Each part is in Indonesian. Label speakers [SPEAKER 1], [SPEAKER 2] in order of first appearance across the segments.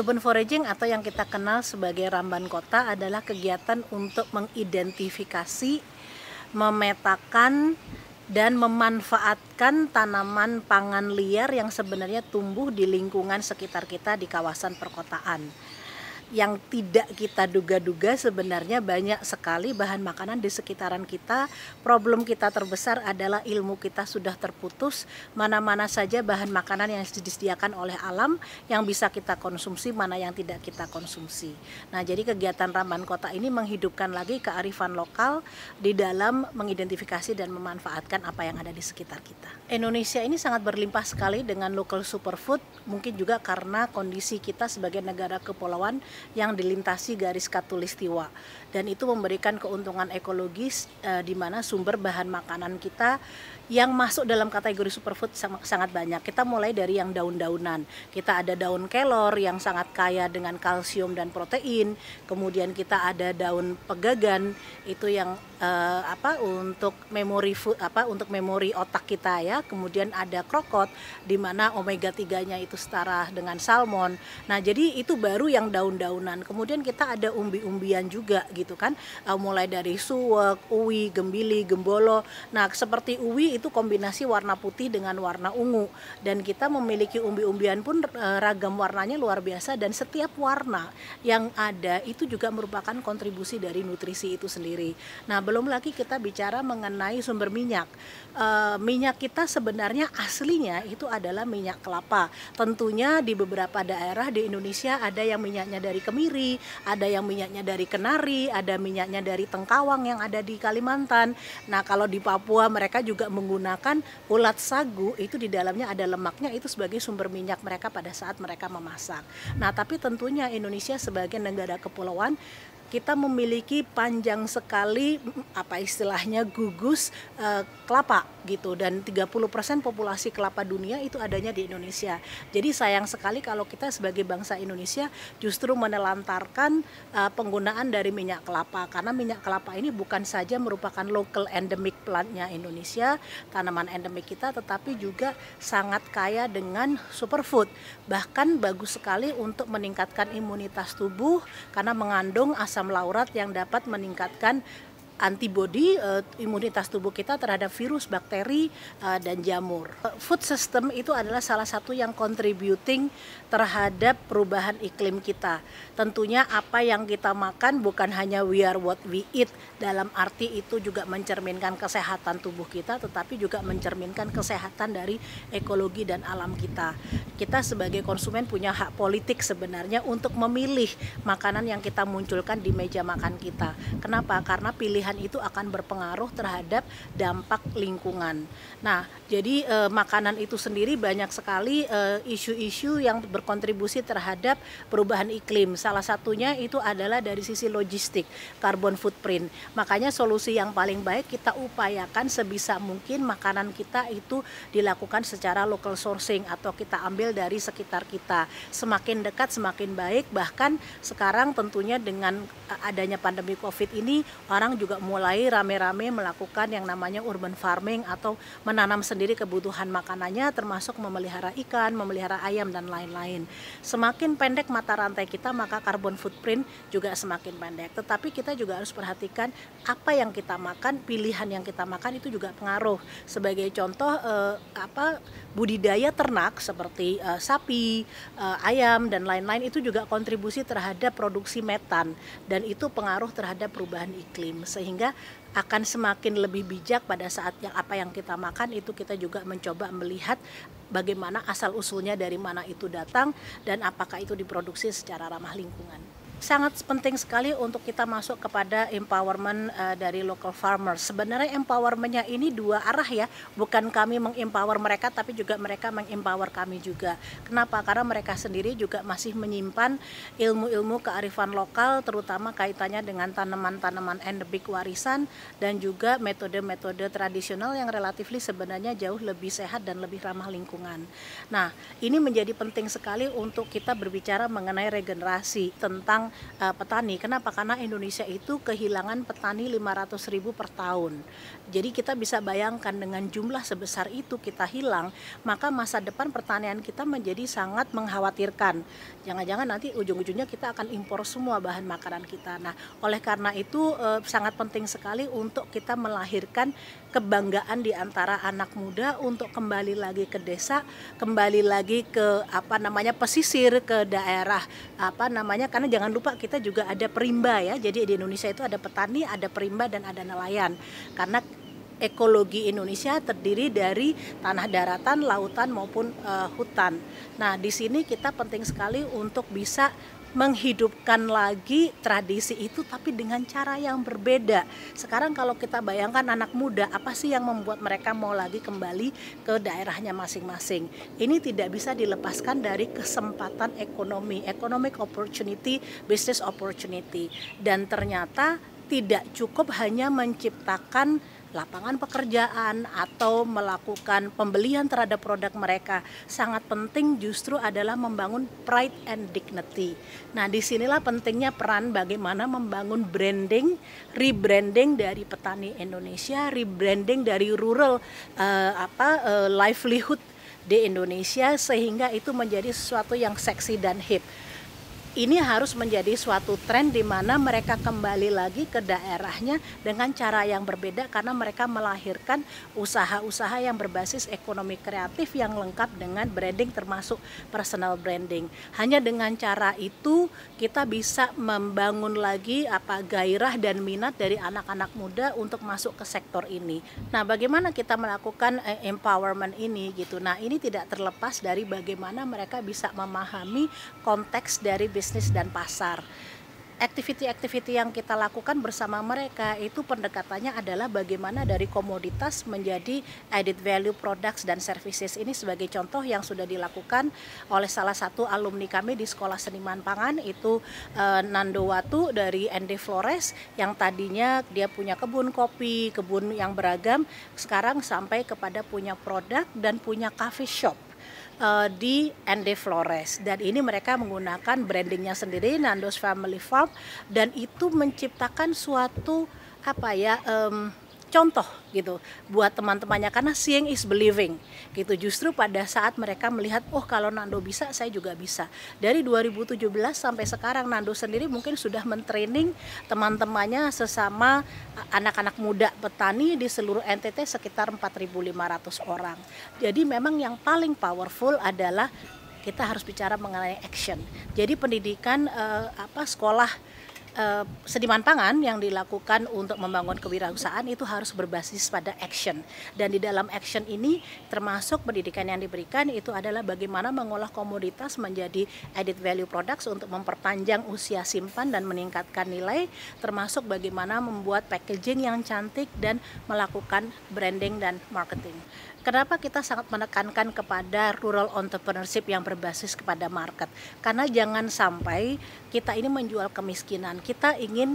[SPEAKER 1] Urban foraging atau yang kita kenal sebagai ramban kota adalah kegiatan untuk mengidentifikasi, memetakan dan memanfaatkan tanaman pangan liar yang sebenarnya tumbuh di lingkungan sekitar kita di kawasan perkotaan yang tidak kita duga-duga sebenarnya banyak sekali bahan makanan di sekitaran kita. Problem kita terbesar adalah ilmu kita sudah terputus, mana-mana saja bahan makanan yang disediakan oleh alam yang bisa kita konsumsi, mana yang tidak kita konsumsi. Nah, jadi kegiatan Ramban Kota ini menghidupkan lagi kearifan lokal di dalam mengidentifikasi dan memanfaatkan apa yang ada di sekitar kita. Indonesia ini sangat berlimpah sekali dengan local superfood, mungkin juga karena kondisi kita sebagai negara kepulauan yang dilintasi garis katulistiwa dan itu memberikan keuntungan ekologis e, di mana sumber bahan makanan kita yang masuk dalam kategori superfood sangat banyak. Kita mulai dari yang daun-daunan. Kita ada daun kelor yang sangat kaya dengan kalsium dan protein. Kemudian kita ada daun pegagan itu yang e, apa untuk memori apa untuk memori otak kita ya. Kemudian ada krokot di mana omega 3-nya itu setara dengan salmon. Nah, jadi itu baru yang daun-daunan. Kemudian kita ada umbi-umbian juga gitu gitu kan uh, mulai dari suwek, uwi, gembili, gembolo. Nah, seperti uwi itu kombinasi warna putih dengan warna ungu dan kita memiliki umbi-umbian pun uh, ragam warnanya luar biasa dan setiap warna yang ada itu juga merupakan kontribusi dari nutrisi itu sendiri. Nah, belum lagi kita bicara mengenai sumber minyak. Uh, minyak kita sebenarnya aslinya itu adalah minyak kelapa. Tentunya di beberapa daerah di Indonesia ada yang minyaknya dari kemiri, ada yang minyaknya dari kenari, ada minyaknya dari Tengkawang yang ada di Kalimantan. Nah, kalau di Papua mereka juga menggunakan ulat sagu itu di dalamnya ada lemaknya itu sebagai sumber minyak mereka pada saat mereka memasak. Nah, tapi tentunya Indonesia sebagai negara kepulauan kita memiliki panjang sekali apa istilahnya gugus e, kelapa gitu dan 30% populasi kelapa dunia itu adanya di Indonesia. Jadi sayang sekali kalau kita sebagai bangsa Indonesia justru menelantarkan e, penggunaan dari minyak kelapa karena minyak kelapa ini bukan saja merupakan local endemic plantnya Indonesia, tanaman endemik kita tetapi juga sangat kaya dengan superfood. Bahkan bagus sekali untuk meningkatkan imunitas tubuh karena mengandung asam asam laurat yang dapat meningkatkan antibody, uh, eh, imunitas tubuh kita terhadap virus, bakteri uh, dan jamur. Eh, food system itu adalah salah satu yang contributing terhadap perubahan iklim kita. Tentunya apa yang kita makan bukan hanya we are what we eat dalam arti itu juga mencerminkan kesehatan tubuh kita tetapi juga mencerminkan kesehatan dari ekologi dan alam kita. Kita sebagai konsumen punya hak politik sebenarnya untuk memilih makanan yang kita munculkan di meja makan kita. Kenapa? Karena pilihan itu akan berpengaruh terhadap dampak lingkungan. Nah, jadi e, makanan itu sendiri banyak sekali e, isu-isu e, yang berkontribusi terhadap perubahan iklim. Salah satunya itu adalah dari sisi logistik, carbon footprint. Makanya solusi yang paling baik kita upayakan sebisa mungkin makanan kita itu dilakukan secara local sourcing atau kita ambil dari sekitar kita. Semakin dekat semakin baik. Bahkan sekarang tentunya dengan adanya pandemi Covid ini orang juga mulai rame-rame melakukan yang namanya urban farming atau menanam sendiri kebutuhan makanannya termasuk memelihara ikan, memelihara ayam dan lain-lain. Semakin pendek mata rantai kita maka carbon footprint juga semakin pendek. Tetapi kita juga harus perhatikan apa yang kita makan, pilihan yang kita makan itu juga pengaruh. Sebagai contoh eh, apa budidaya ternak seperti eh, sapi, eh, ayam dan lain-lain itu juga kontribusi terhadap produksi metan dan itu pengaruh terhadap perubahan iklim sehingga sehingga akan semakin lebih bijak pada saat yang apa yang kita makan itu kita juga mencoba melihat bagaimana asal usulnya dari mana itu datang dan apakah itu diproduksi secara ramah lingkungan sangat penting sekali untuk kita masuk kepada empowerment uh, dari local farmers. Sebenarnya empowermentnya ini dua arah ya, bukan kami mengempower mereka, tapi juga mereka mengempower kami juga. Kenapa? Karena mereka sendiri juga masih menyimpan ilmu-ilmu kearifan lokal, terutama kaitannya dengan tanaman-tanaman endemik warisan dan juga metode-metode tradisional yang relatif sebenarnya jauh lebih sehat dan lebih ramah lingkungan. Nah, ini menjadi penting sekali untuk kita berbicara mengenai regenerasi tentang uh, petani. Kenapa? Karena Indonesia itu kehilangan petani 500 ribu per tahun. Jadi kita bisa bayangkan dengan jumlah sebesar itu kita hilang, maka masa depan pertanian kita menjadi sangat mengkhawatirkan. Jangan-jangan nanti ujung-ujungnya kita akan impor semua bahan makanan kita. Nah, oleh karena itu uh, sangat penting sekali untuk kita melahirkan kebanggaan di antara anak muda untuk kembali lagi ke desa, kembali lagi ke apa namanya pesisir ke daerah apa namanya karena jangan lupa kita juga ada perimba ya. Jadi di Indonesia itu ada petani, ada perimba dan ada nelayan. Karena ekologi Indonesia terdiri dari tanah daratan, lautan maupun uh, hutan. Nah, di sini kita penting sekali untuk bisa menghidupkan lagi tradisi itu tapi dengan cara yang berbeda. Sekarang kalau kita bayangkan anak muda apa sih yang membuat mereka mau lagi kembali ke daerahnya masing-masing. Ini tidak bisa dilepaskan dari kesempatan ekonomi, economic opportunity, business opportunity dan ternyata tidak cukup hanya menciptakan lapangan pekerjaan atau melakukan pembelian terhadap produk mereka. Sangat penting justru adalah membangun pride and dignity. Nah, disinilah pentingnya peran bagaimana membangun branding, rebranding dari petani Indonesia, rebranding dari rural uh, apa uh, livelihood di Indonesia sehingga itu menjadi sesuatu yang seksi dan hip ini harus menjadi suatu tren di mana mereka kembali lagi ke daerahnya dengan cara yang berbeda karena mereka melahirkan usaha-usaha yang berbasis ekonomi kreatif yang lengkap dengan branding termasuk personal branding. Hanya dengan cara itu kita bisa membangun lagi apa gairah dan minat dari anak-anak muda untuk masuk ke sektor ini. Nah, bagaimana kita melakukan eh, empowerment ini gitu. Nah, ini tidak terlepas dari bagaimana mereka bisa memahami konteks dari bisnis dan pasar aktiviti-aktiviti yang kita lakukan bersama mereka itu pendekatannya adalah bagaimana dari komoditas menjadi added value products dan services ini sebagai contoh yang sudah dilakukan oleh salah satu alumni kami di Sekolah Seniman Pangan itu eh, Nando Watu dari ND Flores yang tadinya dia punya kebun kopi, kebun yang beragam sekarang sampai kepada punya produk dan punya coffee shop uh, di ND Flores dan ini mereka menggunakan brandingnya sendiri Nando's Family Farm dan itu menciptakan suatu apa ya um, contoh gitu buat teman-temannya karena seeing is believing gitu justru pada saat mereka melihat oh kalau Nando bisa saya juga bisa dari 2017 sampai sekarang Nando sendiri mungkin sudah mentraining teman-temannya sesama anak-anak muda petani di seluruh NTT sekitar 4.500 orang jadi memang yang paling powerful adalah kita harus bicara mengenai action jadi pendidikan eh, apa sekolah Eh, sediman pangan yang dilakukan untuk membangun kewirausahaan itu harus berbasis pada action dan di dalam action ini termasuk pendidikan yang diberikan itu adalah bagaimana mengolah komoditas menjadi added value products untuk memperpanjang usia simpan dan meningkatkan nilai termasuk bagaimana membuat packaging yang cantik dan melakukan branding dan marketing kenapa kita sangat menekankan kepada rural entrepreneurship yang berbasis kepada market karena jangan sampai kita ini menjual kemiskinan kita ingin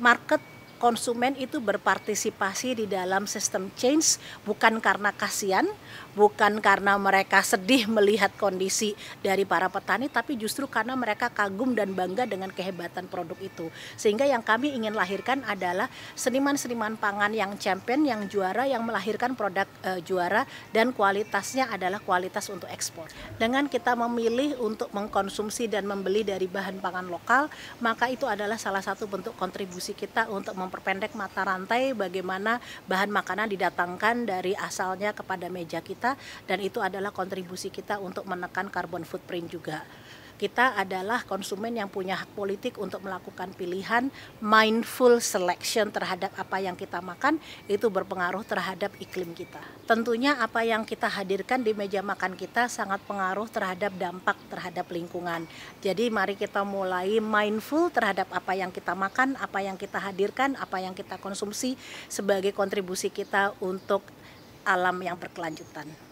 [SPEAKER 1] market konsumen itu berpartisipasi di dalam sistem change bukan karena kasihan, bukan karena mereka sedih melihat kondisi dari para petani tapi justru karena mereka kagum dan bangga dengan kehebatan produk itu. Sehingga yang kami ingin lahirkan adalah seniman-seniman pangan yang champion, yang juara, yang melahirkan produk e, juara dan kualitasnya adalah kualitas untuk ekspor. Dengan kita memilih untuk mengkonsumsi dan membeli dari bahan pangan lokal, maka itu adalah salah satu bentuk kontribusi kita untuk memperpendek mata rantai bagaimana bahan makanan didatangkan dari asalnya kepada meja kita kita dan itu adalah kontribusi kita untuk menekan carbon footprint juga kita adalah konsumen yang punya hak politik untuk melakukan pilihan mindful selection terhadap apa yang kita makan itu berpengaruh terhadap iklim kita. Tentunya apa yang kita hadirkan di meja makan kita sangat pengaruh terhadap dampak terhadap lingkungan. Jadi mari kita mulai mindful terhadap apa yang kita makan, apa yang kita hadirkan, apa yang kita konsumsi sebagai kontribusi kita untuk alam yang berkelanjutan.